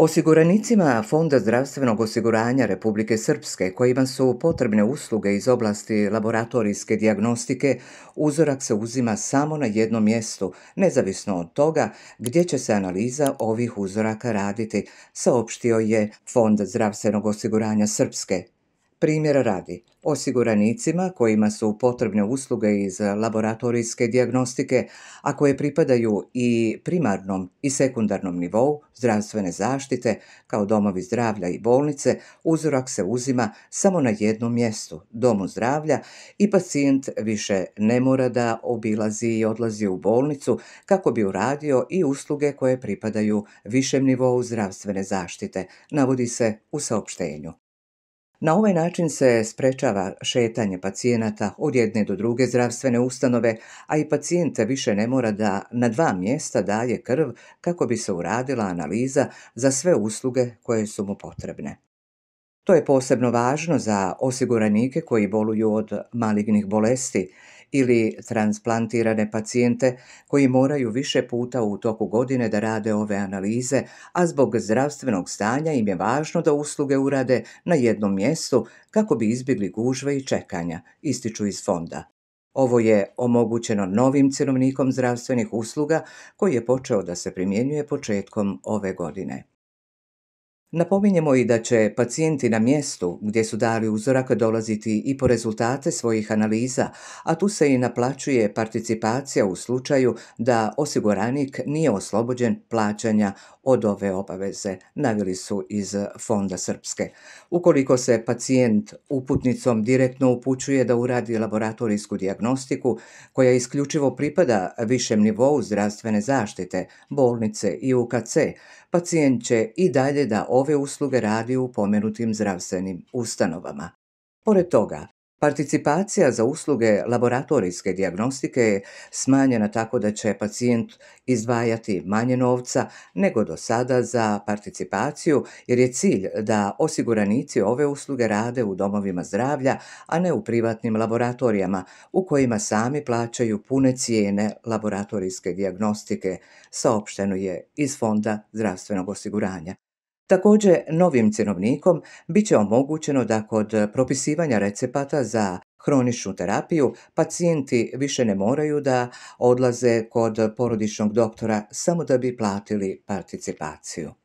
Osiguranicima Fonda zdravstvenog osiguranja Republike Srpske kojima su potrebne usluge iz oblasti laboratorijske diagnostike, uzorak se uzima samo na jednom mjestu, nezavisno od toga gdje će se analiza ovih uzoraka raditi, saopštio je Fond zdravstvenog osiguranja Srpske. Primjera radi, osiguranicima kojima su potrebne usluge iz laboratorijske dijagnostike, a koje pripadaju i primarnom i sekundarnom nivou zdravstvene zaštite kao domovi zdravlja i bolnice, uzorak se uzima samo na jednom mjestu, domu zdravlja, i pacijent više ne mora da obilazi i odlazi u bolnicu kako bi uradio i usluge koje pripadaju višem nivou zdravstvene zaštite, navodi se u saopštenju. Na ovaj način se sprečava šetanje pacijenata od jedne do druge zdravstvene ustanove, a i pacijente više ne mora da na dva mjesta daje krv kako bi se uradila analiza za sve usluge koje su mu potrebne. To je posebno važno za osiguranike koji boluju od malignih bolesti ili transplantirane pacijente koji moraju više puta u toku godine da rade ove analize, a zbog zdravstvenog stanja im je važno da usluge urade na jednom mjestu kako bi izbjegli gužve i čekanja, ističu iz fonda. Ovo je omogućeno novim cjenovnikom zdravstvenih usluga koji je počeo da se primjenjuje početkom ove godine. Napominjemo i da će pacijenti na mjestu gdje su dali uzorak dolaziti i po rezultate svojih analiza, a tu se i naplaćuje participacija u slučaju da osiguranik nije oslobođen plaćanja od ove obaveze, naveli su iz Fonda Srpske. Ukoliko se pacijent uputnicom direktno upućuje da uradi laboratorijsku diagnostiku koja isključivo pripada višem nivou zdravstvene zaštite, bolnice i UKC, pacijent će i dalje da ove usluge radi u pomenutim zdravstvenim ustanovama. Pored toga, Participacija za usluge laboratorijske dijagnostike je smanjena tako da će pacijent izdvajati manje novca nego do sada za participaciju jer je cilj da osiguranici ove usluge rade u domovima zdravlja, a ne u privatnim laboratorijama u kojima sami plaćaju pune cijene laboratorijske dijagnostike, saopšteno je iz Fonda zdravstvenog osiguranja. Također, novim cjenovnikom bit će omogućeno da kod propisivanja recepata za hroničnu terapiju pacijenti više ne moraju da odlaze kod porodičnog doktora samo da bi platili participaciju.